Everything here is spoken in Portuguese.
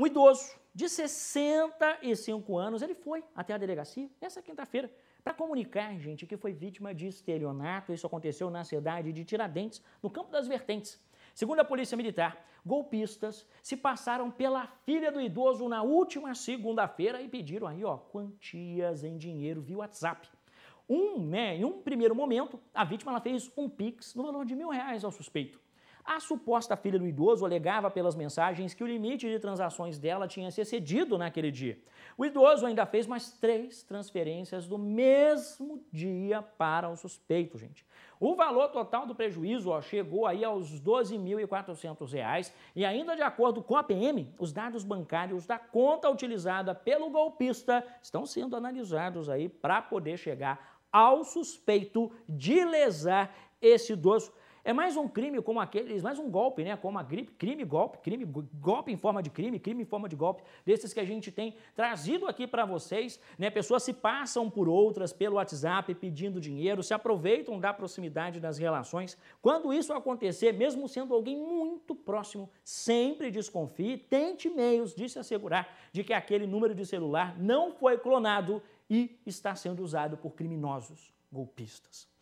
Um idoso de 65 anos, ele foi até a delegacia nessa quinta-feira para comunicar, gente, que foi vítima de estelionato. Isso aconteceu na cidade de Tiradentes, no Campo das Vertentes. Segundo a Polícia Militar, golpistas se passaram pela filha do idoso na última segunda-feira e pediram aí, ó, quantias em dinheiro via WhatsApp. Um, né, em um primeiro momento, a vítima ela fez um pix no valor de mil reais ao suspeito. A suposta filha do idoso alegava pelas mensagens que o limite de transações dela tinha se excedido naquele dia. O idoso ainda fez mais três transferências do mesmo dia para o suspeito, gente. O valor total do prejuízo ó, chegou aí aos R$ 12.400 e ainda de acordo com a PM, os dados bancários da conta utilizada pelo golpista estão sendo analisados aí para poder chegar ao suspeito de lesar esse idoso. É mais um crime como aqueles, mais um golpe, né? Como a gripe, crime, golpe, crime, golpe em forma de crime, crime em forma de golpe, desses que a gente tem trazido aqui para vocês, né? Pessoas se passam por outras pelo WhatsApp pedindo dinheiro, se aproveitam da proximidade das relações. Quando isso acontecer, mesmo sendo alguém muito próximo, sempre desconfie, tente meios de se assegurar de que aquele número de celular não foi clonado e está sendo usado por criminosos golpistas.